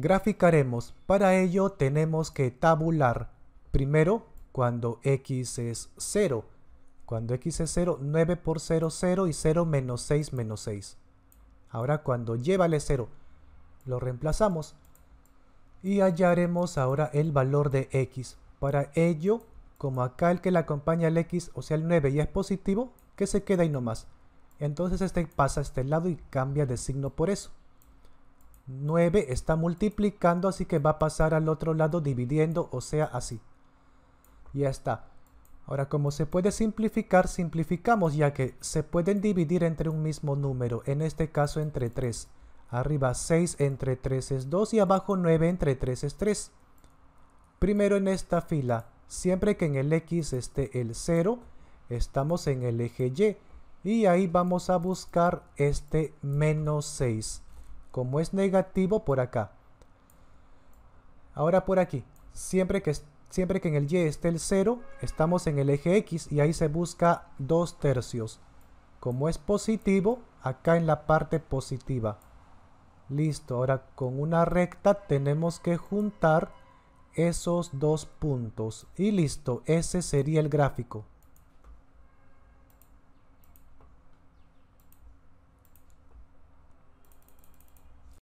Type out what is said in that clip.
Graficaremos. Para ello tenemos que tabular. Primero, cuando x es 0. Cuando x es 0, 9 por 0, 0 y 0 menos 6, menos 6. Ahora cuando y vale 0, lo reemplazamos. Y hallaremos ahora el valor de x. Para ello, como acá el que le acompaña al x, o sea el 9, ya es positivo, que se queda ahí nomás. Entonces este pasa a este lado y cambia de signo por eso. 9 está multiplicando, así que va a pasar al otro lado dividiendo, o sea, así. Ya está. Ahora, como se puede simplificar, simplificamos, ya que se pueden dividir entre un mismo número, en este caso entre 3. Arriba 6 entre 3 es 2 y abajo 9 entre 3 es 3. Primero en esta fila, siempre que en el X esté el 0, estamos en el eje Y. Y ahí vamos a buscar este menos 6 como es negativo por acá. Ahora por aquí, siempre que, siempre que en el y esté el 0, estamos en el eje X y ahí se busca 2 tercios. Como es positivo, acá en la parte positiva. Listo, ahora con una recta tenemos que juntar esos dos puntos. Y listo, ese sería el gráfico.